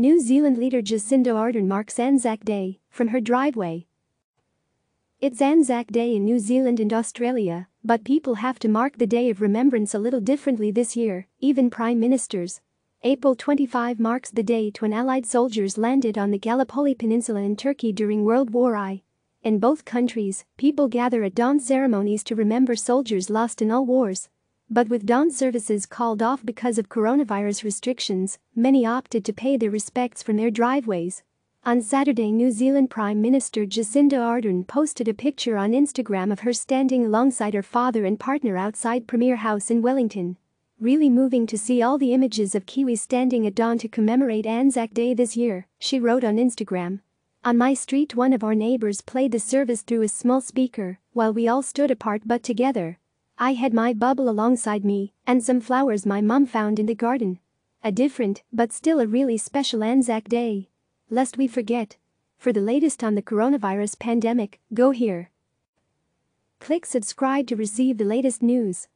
New Zealand leader Jacinda Ardern marks Anzac Day from her driveway. It's Anzac Day in New Zealand and Australia, but people have to mark the day of remembrance a little differently this year, even prime ministers. April 25 marks the date when Allied soldiers landed on the Gallipoli Peninsula in Turkey during World War I. In both countries, people gather at dawn ceremonies to remember soldiers lost in all wars. But with dawn services called off because of coronavirus restrictions, many opted to pay their respects from their driveways. On Saturday, New Zealand Prime Minister Jacinda Ardern posted a picture on Instagram of her standing alongside her father and partner outside Premier House in Wellington. Really moving to see all the images of Kiwis standing at dawn to commemorate Anzac Day this year, she wrote on Instagram. On my street, one of our neighbors played the service through a small speaker while we all stood apart but together. I had my bubble alongside me and some flowers my mum found in the garden. A different, but still a really special Anzac Day. Lest we forget. For the latest on the coronavirus pandemic, go here. Click subscribe to receive the latest news.